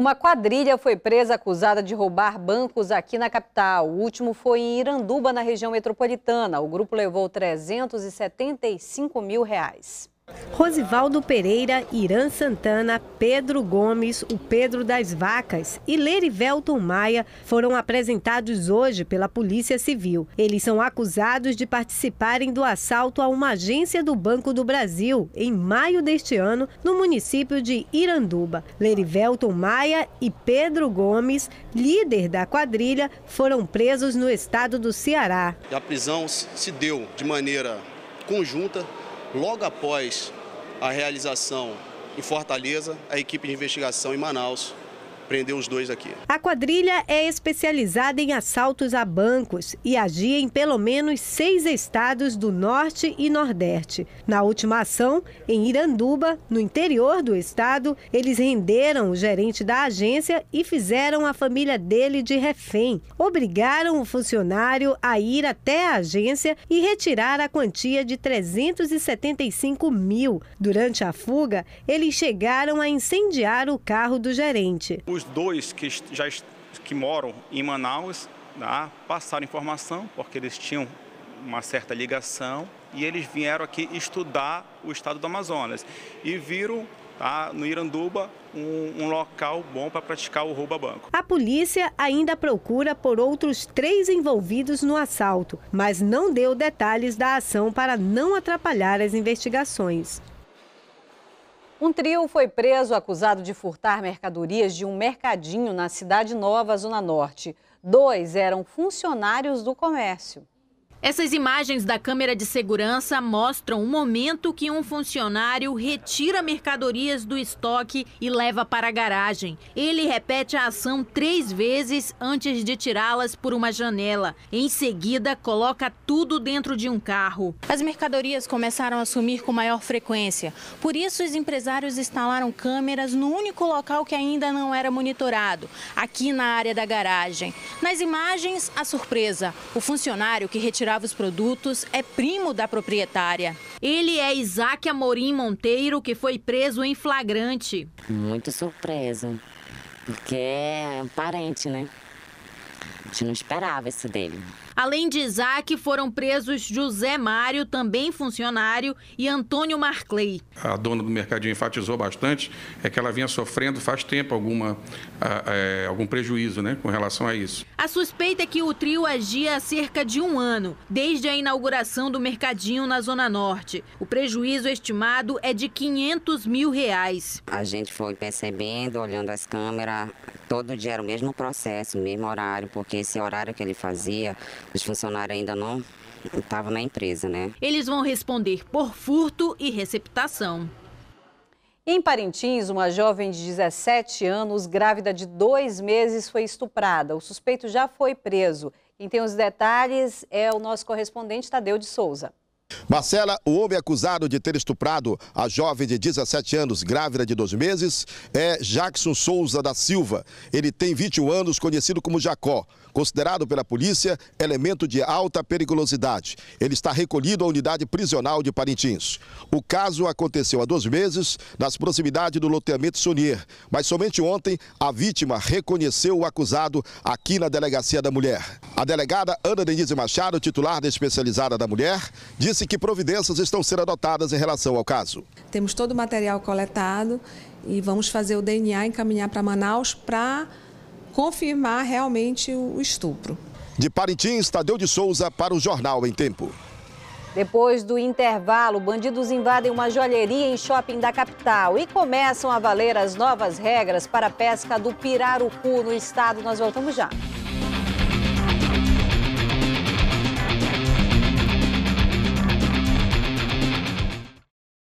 Uma quadrilha foi presa acusada de roubar bancos aqui na capital. O último foi em Iranduba, na região metropolitana. O grupo levou 375 mil reais. Rosivaldo Pereira, Irã Santana, Pedro Gomes, o Pedro das Vacas e Lerivelton Maia foram apresentados hoje pela Polícia Civil. Eles são acusados de participarem do assalto a uma agência do Banco do Brasil em maio deste ano no município de Iranduba. Lerivelton Maia e Pedro Gomes, líder da quadrilha, foram presos no estado do Ceará. A prisão se deu de maneira conjunta Logo após a realização em Fortaleza, a equipe de investigação em Manaus os dois aqui. A quadrilha é especializada em assaltos a bancos e agia em pelo menos seis estados do Norte e Nordeste. Na última ação, em Iranduba, no interior do estado, eles renderam o gerente da agência e fizeram a família dele de refém. Obrigaram o funcionário a ir até a agência e retirar a quantia de 375 mil. Durante a fuga, eles chegaram a incendiar o carro do gerente os dois que já que moram em Manaus tá, passaram informação, porque eles tinham uma certa ligação, e eles vieram aqui estudar o estado do Amazonas e viram Tá, no Iranduba, um, um local bom para praticar o roubo a banco. A polícia ainda procura por outros três envolvidos no assalto, mas não deu detalhes da ação para não atrapalhar as investigações. Um trio foi preso acusado de furtar mercadorias de um mercadinho na Cidade Nova, Zona Norte. Dois eram funcionários do comércio. Essas imagens da câmera de segurança mostram o momento que um funcionário retira mercadorias do estoque e leva para a garagem. Ele repete a ação três vezes antes de tirá-las por uma janela. Em seguida, coloca tudo dentro de um carro. As mercadorias começaram a sumir com maior frequência. Por isso, os empresários instalaram câmeras no único local que ainda não era monitorado aqui na área da garagem. Nas imagens, a surpresa: o funcionário que retirou comprava os produtos é primo da proprietária. Ele é Isaac Amorim Monteiro, que foi preso em flagrante. Muito surpresa, porque é parente, né? A gente não esperava isso dele. Além de Isaac, foram presos José Mário, também funcionário, e Antônio Marclay. A dona do mercadinho enfatizou bastante é que ela vinha sofrendo faz tempo alguma, é, algum prejuízo né, com relação a isso. A suspeita é que o trio agia há cerca de um ano, desde a inauguração do mercadinho na Zona Norte. O prejuízo estimado é de 500 mil reais. A gente foi percebendo, olhando as câmeras, Todo dia era o mesmo processo, o mesmo horário, porque esse horário que ele fazia, os funcionários ainda não estavam na empresa, né? Eles vão responder por furto e receptação. Em Parintins, uma jovem de 17 anos, grávida de dois meses, foi estuprada. O suspeito já foi preso. Quem tem os detalhes é o nosso correspondente Tadeu de Souza. Marcela, o homem acusado de ter estuprado a jovem de 17 anos, grávida de dois meses, é Jackson Souza da Silva. Ele tem 21 anos, conhecido como Jacó, considerado pela polícia elemento de alta periculosidade. Ele está recolhido à unidade prisional de Parintins. O caso aconteceu há dois meses, nas proximidades do loteamento Sonier, mas somente ontem a vítima reconheceu o acusado aqui na delegacia da mulher. A delegada Ana Denise Machado, titular da especializada da mulher, disse que providências estão sendo adotadas em relação ao caso. Temos todo o material coletado e vamos fazer o DNA encaminhar para Manaus para confirmar realmente o estupro. De Parintins, Tadeu de Souza para o Jornal em Tempo. Depois do intervalo, bandidos invadem uma joalheria em shopping da capital e começam a valer as novas regras para a pesca do pirarucu no estado. Nós voltamos já.